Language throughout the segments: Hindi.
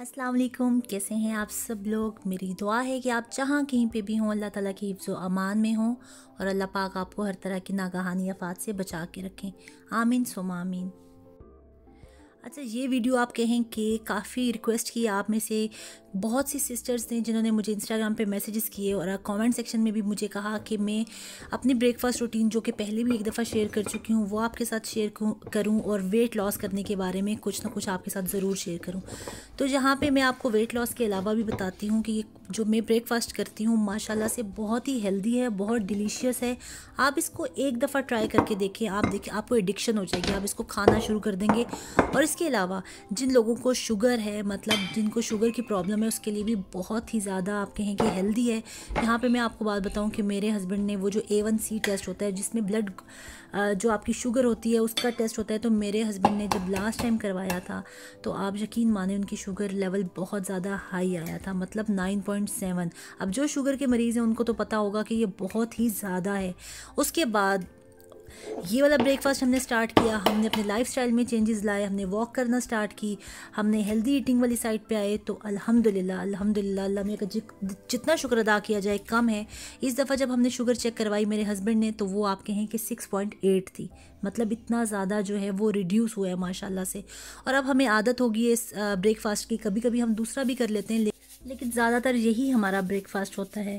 अस्सलाम वालेकुम कैसे हैं आप सब लोग मेरी दुआ है कि आप जहाँ कहीं पे भी हों अल्लाह ताला के हिफ्ज़ अमान में हों और अल्लाह पाक आपको हर तरह की नागहानी अफात से बचा के रखें आमीन आमीन अच्छा ये वीडियो आप कहें कि काफ़ी रिक्वेस्ट की आप में से बहुत सी सिस्टर्स ने जिन्होंने मुझे इंस्टाग्राम पे मैसेजेस किए और कमेंट सेक्शन में भी मुझे कहा कि मैं अपनी ब्रेकफास्ट रूटीन जो कि पहले भी एक दफ़ा शेयर कर चुकी हूँ वो आपके साथ शेयर करूँ और वेट लॉस करने के बारे में कुछ ना कुछ आपके साथ ज़रूर शेयर करूँ तो यहाँ पर मैं आपको वेट लॉस के अलावा भी बताती हूँ कि ये जो मैं ब्रेकफास्ट करती हूँ माशाला से बहुत ही हेल्दी है बहुत डिलीशियस है आप इसको एक दफ़ा ट्राई करके देखें आप देखिए आपको एडिक्शन हो जाएगी आप इसको खाना शुरू कर देंगे और इसके अलावा जिन लोगों को शुगर है मतलब जिनको शुगर की प्रॉब्लम है उसके लिए भी बहुत ही ज़्यादा आप कहें कि हेल्दी है यहाँ पे मैं आपको बात बताऊँ कि मेरे हस्बैंड ने वो जो ए वन सी टेस्ट होता है जिसमें ब्लड जो आपकी शुगर होती है उसका टेस्ट होता है तो मेरे हस्बैंड ने जब लास्ट टाइम करवाया था तो आप यकीन माने उनकी शुगर लेवल बहुत ज़्यादा हाई आया था मतलब नाइन पॉइंट सेवन अब जो शुगर के मरीज़ हैं उनको तो पता होगा कि ये बहुत ही ज़्यादा है उसके बाद ये वाला ब्रेकफास्ट हमने स्टार्ट किया हमने अपने लाइफ स्टाइल में चेंजेस लाए हमने वॉक करना स्टार्ट की हमने हेल्दी ईटिंग वाली साइड पे आए तो अल्हम्दुलिल्लाह अल्हम्दुलिल्लाह अल्लाह का जितना शुक्र अदा किया जाए कम है इस दफ़ा जब हमने शुगर चेक करवाई मेरे हस्बैंड ने तो वो आप कहें कि सिक्स पॉइंट एट थी मतलब इतना ज़्यादा जो है वो रिड्यूस हुआ है माशाल्लाह से और अब हमें आदत होगी इस ब्रेकफास्ट की कभी कभी हम दूसरा भी कर लेते हैं लेकिन ज़्यादातर यही हमारा ब्रेकफास्ट होता है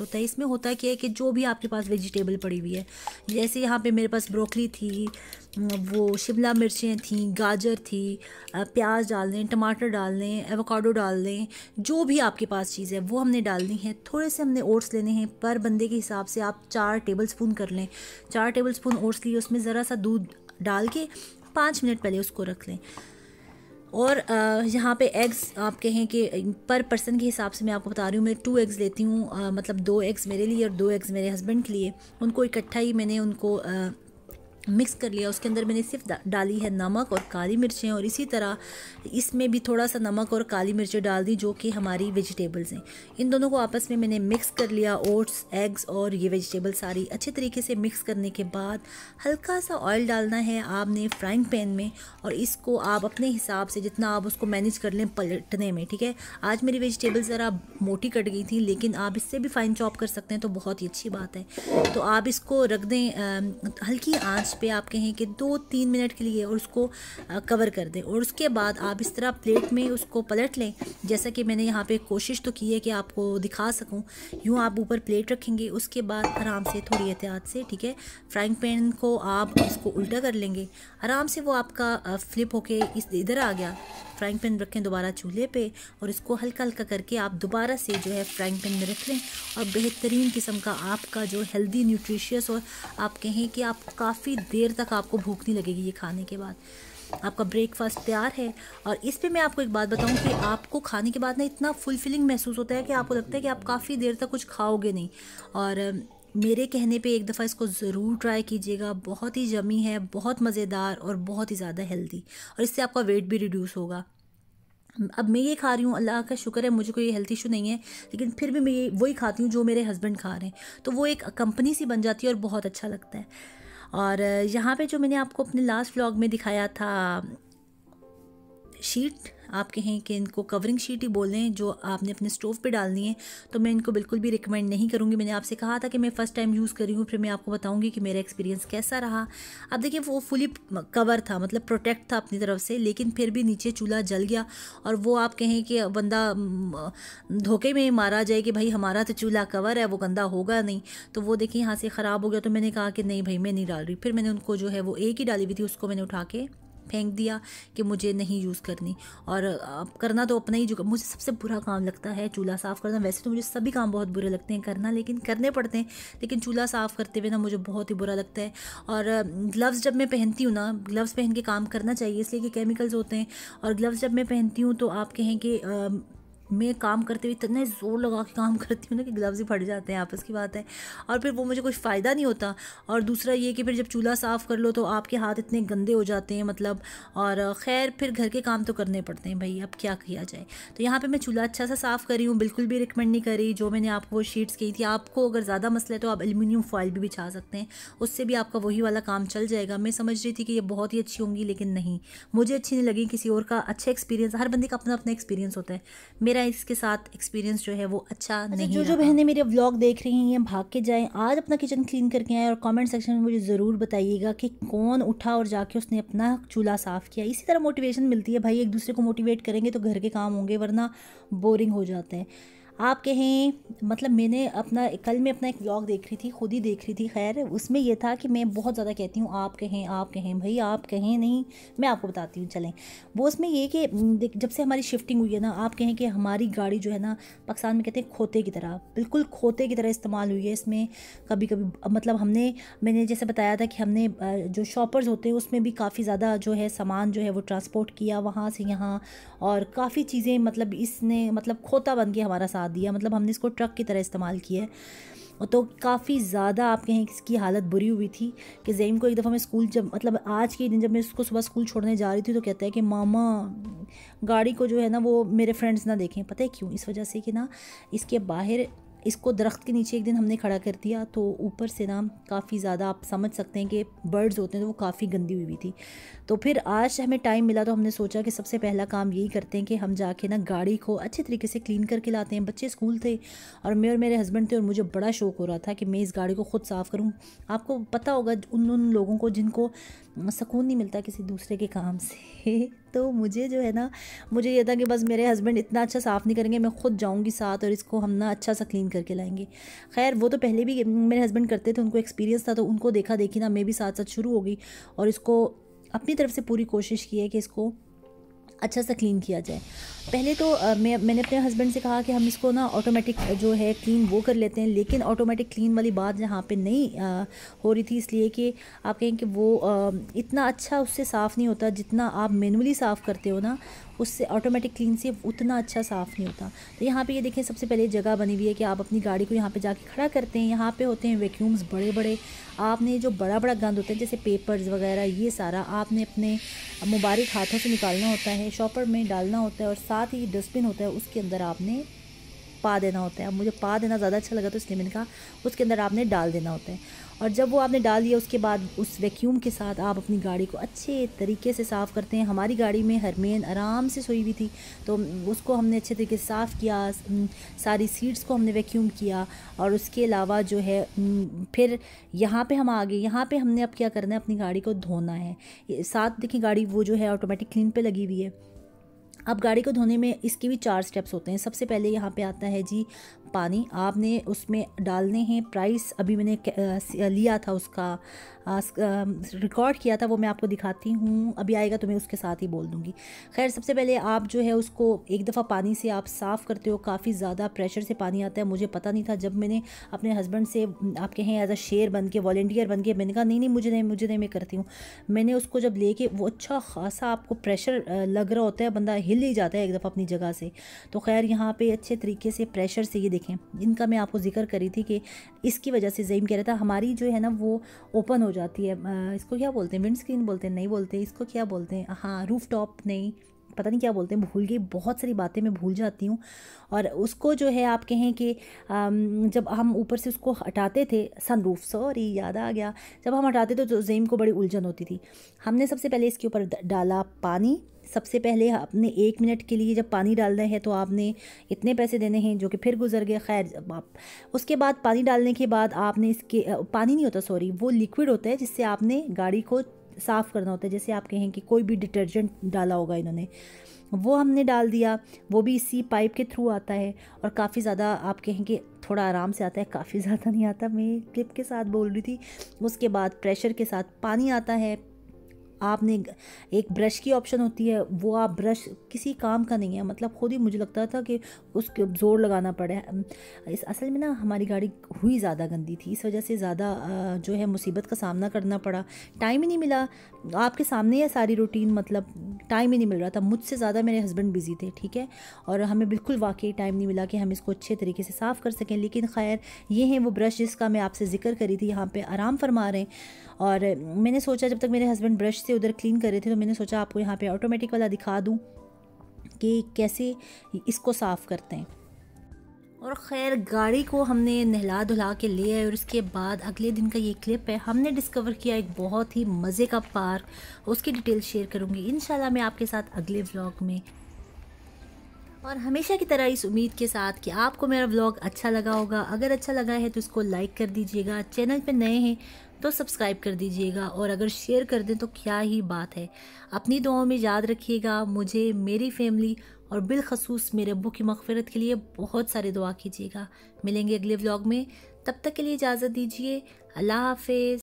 होता है इसमें होता क्या है कि जो भी आपके पास वेजिटेबल पड़ी हुई है जैसे यहाँ पे मेरे पास ब्रोकली थी वो शिमला मिर्चें थी गाजर थी प्याज डाल दें टमाटर डाल दें एवोकाडो डाल दें जो भी आपके पास चीज़ है वो हमने डालनी है थोड़े से हमने ओट्स लेने हैं पर बंदे के हिसाब से आप चार टेबल स्पून कर लें चार टेबल स्पून ओट्स लिए उसमें ज़रा सा दूध डाल के पाँच मिनट पहले उसको रख लें और यहाँ पे एग्स आप कहें कि पर पर्सन के हिसाब से मैं आपको बता रही हूँ मैं टू एग्स लेती हूँ मतलब दो एग्स मेरे लिए और दो एग्स मेरे हस्बैंड के लिए उनको इकट्ठा ही मैंने उनको मिक्स कर लिया उसके अंदर मैंने सिर्फ डाली है नमक और काली मिर्चें और इसी तरह इसमें भी थोड़ा सा नमक और काली मिर्चें डाल दी जो कि हमारी वेजिटेबल्स हैं इन दोनों को आपस में मैंने मिक्स कर लिया ओट्स एग्स और ये वेजिटेबल सारी अच्छे तरीके से मिक्स करने के बाद हल्का सा ऑयल डालना है आपने फ्राइंग पैन में और इसको आप अपने हिसाब से जितना आप उसको मैनेज कर लें पलटने में ठीक है आज मेरी वेजिटेबल ज़रा मोटी कट गई थी लेकिन आप इससे भी फाइन चॉप कर सकते हैं तो बहुत ही अच्छी बात है तो आप इसको रख दें हल्की आँच उस पे आप कहें कि दो तीन मिनट के लिए और उसको कवर कर दें और उसके बाद आप इस तरह प्लेट में उसको पलट लें जैसा कि मैंने यहाँ पे कोशिश तो की है कि आपको दिखा सकूँ यूँ आप ऊपर प्लेट रखेंगे उसके बाद आराम से थोड़ी एहतियात से ठीक है फ्राइंग पैन को आप उसको उल्टा कर लेंगे आराम से वो आपका फ्लिप होके इस इधर आ गया फ्राइंग पैन रखें दोबारा चूल्हे पे और इसको हल्का हल्का करके आप दोबारा से जो है फ्राइंग पैन में रख लें और बेहतरीन किस्म का आपका जो हेल्दी न्यूट्रिशियस और आप कहें कि आप काफ़ी देर तक आपको भूख नहीं लगेगी ये खाने के बाद आपका ब्रेकफास्ट तैयार है और इस पे मैं आपको एक बात बताऊं कि आपको खाने के बाद ना इतना फुलफिलिंग महसूस होता है कि आपको लगता है कि आप काफ़ी देर तक कुछ खाओगे नहीं और मेरे कहने पे एक दफ़ा इसको ज़रूर ट्राई कीजिएगा बहुत ही जमी है बहुत मज़ेदार और बहुत ही ज़्यादा हेल्दी और इससे आपका वेट भी रिड्यूस होगा अब मैं ये खा रही हूँ अल्लाह का शुक्र है मुझे कोई हेल्थ इशू नहीं है लेकिन फिर भी मैं ये वही खाती हूँ जो मेरे हस्बैंड खा रहे हैं तो वो एक कंपनी सी बन जाती है और बहुत अच्छा लगता है और यहाँ पे जो मैंने आपको अपने लास्ट व्लॉग में दिखाया था शीट आप कहें कि इनको कवरिंग शीट ही बोल दें जो आपने अपने स्टोव पे डालनी है तो मैं इनको बिल्कुल भी रिकमेंड नहीं करूँगी मैंने आपसे कहा था कि मैं फ़र्स्ट टाइम यूज़ करी हूँ फिर मैं आपको बताऊँगी कि मेरा एक्सपीरियंस कैसा रहा अब देखिए वो फुली कवर था मतलब प्रोटेक्ट था अपनी तरफ से लेकिन फिर भी नीचे चूल्हा जल गया और वो आप कहें कि बंदा धोखे में मारा जाए कि भाई हमारा तो चूल्हा कवर है वो गंदा होगा नहीं तो वो देखिए यहाँ से ख़राब हो गया तो मैंने कहा कि नहीं भाई मैं नहीं डाल रही फिर मैंने उनको जो है वो एक ही डाली हुई थी उसको मैंने उठा के फेंक दिया कि मुझे नहीं यूज़ करनी और करना तो अपना ही जो मुझे सबसे बुरा काम लगता है चूल्हा साफ़ करना वैसे तो मुझे सभी काम बहुत बुरे लगते हैं करना लेकिन करने पड़ते हैं लेकिन चूल्हा साफ़ करते हुए ना मुझे बहुत ही बुरा लगता है और ग्लव्स जब मैं पहनती हूँ ना ग्लव्स पहन के काम करना चाहिए इसलिए कि केमिकल्स होते हैं और ग्लव्स जब मैं पहनती हूँ तो आप कहें कि मैं काम करते हुए इतने ज़ोर लगा के काम करती हूँ ना कि ग्लव्स ही फट जाते हैं आपस की बात है और फिर वो मुझे कुछ फ़ायदा नहीं होता और दूसरा ये कि फिर जब चूल्हा साफ़ कर लो तो आपके हाथ इतने गंदे हो जाते हैं मतलब और खैर फिर घर के काम तो करने पड़ते हैं भाई अब क्या किया जाए तो यहाँ पर मैं चूल्हा अच्छा सा साफ़ करी हूँ बिल्कुल भी रिकमेंड नहीं करी जो मैंने आपको वो शीट्स कही थी आपको अगर ज़्यादा मसला है तो आप एलमिनियम फॉइल भी बिछा सकते हैं उससे भी आपका वही वाला काम चल जाएगा मैं समझ रही थी कि ये बहुत ही अच्छी होंगी लेकिन नहीं मुझे अच्छी नहीं लगी किसी और का अच्छा एक्सपीरियंस हर बंदे का अपना अपना एक्सपीरियंस होता है मेरा मेरा इसके साथ एक्सपीरियंस जो है वो अच्छा, अच्छा नहीं जो जो बहनें मेरे व्लॉग देख रही हैं भाग के जाएं आज अपना किचन क्लीन करके आए और कमेंट सेक्शन में मुझे ज़रूर बताइएगा कि कौन उठा और जाके उसने अपना चूल्हा साफ़ किया इसी तरह मोटिवेशन मिलती है भाई एक दूसरे को मोटिवेट करेंगे तो घर के काम होंगे वरना बोरिंग हो जाते हैं आप कहें मतलब मैंने अपना कल मैं अपना एक व्लॉग देख रही थी खुद ही देख रही थी खैर उसमें यह था कि मैं बहुत ज़्यादा कहती हूँ आप कहें आप कहें भाई आप कहें नहीं मैं आपको बताती हूँ चलें वो उसमें ये कि जब से हमारी शिफ्टिंग हुई है ना आप कहें कि हमारी गाड़ी जो है ना पाकिस्तान में कहते हैं खोते की तरह बिल्कुल खोते की तरह इस्तेमाल हुई है इसमें कभी कभी मतलब हमने मैंने जैसे बताया था कि हमने जो शॉपर्स होते हैं उसमें भी काफ़ी ज़्यादा जो है सामान जो है वो ट्रांसपोर्ट किया वहाँ से यहाँ और काफ़ी चीज़ें मतलब इसने मतलब खोता बन गया हमारा साथ दिया मतलब हमने इसको ट्रक की तरह इस्तेमाल किया है तो काफ़ी ज़्यादा आप कहें इसकी हालत बुरी हुई थी कि जैम को एक दफ़ा मैं स्कूल जब मतलब आज के दिन जब मैं उसको सुबह स्कूल छोड़ने जा रही थी तो कहता है कि मामा गाड़ी को जो है ना वो मेरे फ्रेंड्स ना देखें पता है क्यों इस वजह से कि ना इसके बाहर इसको दरख्त के नीचे एक दिन हमने खड़ा कर दिया तो ऊपर से ना काफ़ी ज़्यादा आप समझ सकते हैं कि बर्ड्स होते हैं तो वो काफ़ी गंदी हुई हुई थी तो फिर आज हमें टाइम मिला तो हमने सोचा कि सबसे पहला काम यही करते हैं कि हम जाके ना गाड़ी को अच्छे तरीके से क्लीन करके लाते हैं बच्चे स्कूल थे और मैं और मेरे हस्बैंड थे और मुझे बड़ा शौक हो रहा था कि मैं इस गाड़ी को खुद साफ़ करूँ आपको पता होगा उन उन लोगों को जिनको सकून नहीं मिलता किसी दूसरे के काम से तो मुझे जो है ना मुझे ये था कि बस मेरे हस्बैंड इतना अच्छा साफ़ नहीं करेंगे मैं खुद जाऊँगी साथ और इसको हम ना अच्छा सा क्लीन करके लाएंगे खैर वो तो पहले भी मेरे हस्बैंड करते थे उनको एक्सपीरियंस था तो उनको देखा देखी ना मैं भी साथ साथ शुरू हो गई और इसको अपनी तरफ से पूरी कोशिश की है कि इसको अच्छा सा क्लीन किया जाए पहले तो मैं मैंने अपने हस्बैंड से कहा कि हम इसको ना ऑटोमेटिक जो है क्लीन वो कर लेते हैं लेकिन ऑटोमेटिक क्लीन वाली बात यहाँ पे नहीं आ, हो रही थी इसलिए कि आप कहें कि वो आ, इतना अच्छा उससे साफ़ नहीं होता जितना आप मैनुअली साफ़ करते हो ना उससे ऑटोमेटिक क्लीन से उतना अच्छा साफ़ नहीं होता तो यहाँ पे ये देखें सबसे पहले जगह बनी हुई है कि आप अपनी गाड़ी को यहाँ पे जाके खड़ा करते हैं यहाँ पे होते हैं वैक्यूम्स बड़े बड़े आपने जो बड़ा बड़ा गंद होता है जैसे पेपर्स वगैरह ये सारा आपने अपने मुबारक हाथों से निकालना होता है शॉपर में डालना होता है और साथ ही डस्टबिन होता है उसके अंदर आपने पा देना होता है अब मुझे पा देना ज़्यादा अच्छा लगा तो इसलिए मैंने कहा उसके अंदर आपने डाल देना होता है और जब वो आपने डाल दिया उसके बाद उस वैक्यूम के साथ आप अपनी गाड़ी को अच्छे तरीके से साफ़ करते हैं हमारी गाड़ी में हरमेन आराम से सोई हुई थी तो उसको हमने अच्छे तरीके से साफ़ किया सारी सीट्स को हमने वैक्यूम किया और उसके अलावा जो है फिर यहाँ पे हम आ गए यहाँ पे हमने अब क्या करना है अपनी गाड़ी को धोना है साथ देखिए गाड़ी वो जो है ऑटोमेटिक क्लीन पर लगी हुई है अब गाड़ी को धोने में इसके भी चार स्टेप्स होते हैं सबसे पहले यहाँ पे आता है जी पानी आपने उसमें डालने हैं प्राइस अभी मैंने लिया था उसका रिकॉर्ड किया था वो मैं आपको दिखाती हूँ अभी आएगा तो मैं उसके साथ ही बोल दूँगी खैर सबसे पहले आप जो है उसको एक दफ़ा पानी से आप साफ़ करते हो काफ़ी ज़्यादा प्रेशर से पानी आता है मुझे पता नहीं था जब मैंने अपने हस्बैंड से आप कहें एज अ शेयर बन के वॉल्टियर बन के मैंने कहा नहीं नहीं मुझे नहीं मुझे नहीं मैं करती हूँ मैंने उसको जब लेके वो अच्छा खासा आपको प्रेशर लग रहा होता है बंदा हिल ही जाता है एक दफ़ा अपनी जगह से तो खैर यहाँ पर अच्छे तरीके से प्रेशर से ये देख देखें जिनका मैं आपको जिक्र करी थी कि इसकी वजह से जहीम कह रहा था हमारी जो है ना वो ओपन हो जाती है इसको क्या बोलते हैं विंड स्क्रीन बोलते हैं नहीं बोलते इसको क्या बोलते हैं हाँ रूफ टॉप नहीं पता नहीं क्या बोलते हैं भूल गई बहुत सारी बातें मैं भूल जाती हूँ और उसको जो है आप कहें कि जब हम ऊपर से उसको हटाते थे सनरूफ सॉरी याद आ गया जब हम हटाते थे तो जहीम को बड़ी उलझन होती थी हमने सबसे पहले इसके ऊपर डाला पानी सबसे पहले आपने एक मिनट के लिए जब पानी डालना है तो आपने इतने पैसे देने हैं जो कि फिर गुजर गए खैर आप उसके बाद पानी डालने के बाद आपने इसके पानी नहीं होता सॉरी वो लिक्विड होता है जिससे आपने गाड़ी को साफ़ करना होता है जैसे आप कहें कि कोई भी डिटर्जेंट डाला होगा इन्होंने वो हमने डाल दिया वो भी इसी पाइप के थ्रू आता है और काफ़ी ज़्यादा आप कहें कि थोड़ा आराम से आता है काफ़ी ज़्यादा नहीं आता मैं क्लिप के साथ बोल रही थी उसके बाद प्रेशर के साथ पानी आता है आपने एक ब्रश की ऑप्शन होती है वो आप ब्रश किसी काम का नहीं है मतलब खुद ही मुझे लगता था कि उसके जोर लगाना पड़े इस असल में ना हमारी गाड़ी हुई ज़्यादा गंदी थी इस वजह से ज़्यादा जो है मुसीबत का सामना करना पड़ा टाइम ही नहीं मिला आपके सामने है सारी रूटीन मतलब टाइम ही नहीं मिल रहा था मुझसे ज़्यादा मेरे हस्बैंड बिज़ी थे ठीक है और हमें बिल्कुल वाकई टाइम नहीं मिला कि हम इसको अच्छे तरीके से साफ़ कर सकें लेकिन खैर ये हैं वो ब्रश जिसका मैं आपसे ज़िक्र करी थी यहाँ पर आराम फरमा रहे हैं और मैंने सोचा जब तक मेरे हस्बैंड ब्रश से से उधर क्लीन कर रहे थे तो मैंने सोचा आपको यहाँ पे ऑटोमेटिक वाला दिखा दूँ कि कैसे इसको साफ़ करते हैं और खैर गाड़ी को हमने नहला धुला के ले आए और उसके बाद अगले दिन का ये क्लिप है हमने डिस्कवर किया एक बहुत ही मज़े का पार्क उसकी डिटेल शेयर करूँगी इन मैं आपके साथ अगले ब्लॉग में और हमेशा की तरह इस उम्मीद के साथ कि आपको मेरा व्लॉग अच्छा लगा होगा अगर अच्छा लगा है तो इसको लाइक कर दीजिएगा चैनल पे नए हैं तो सब्सक्राइब कर दीजिएगा और अगर शेयर कर दें तो क्या ही बात है अपनी दुआओं में याद रखिएगा मुझे मेरी फैमिली और बिलखसूस मेरे अबू की मगफरत के लिए बहुत सारे दुआ कीजिएगा मिलेंगे अगले व्लॉग में तब तक के लिए इजाज़त दीजिए अल्लाह हाफिज़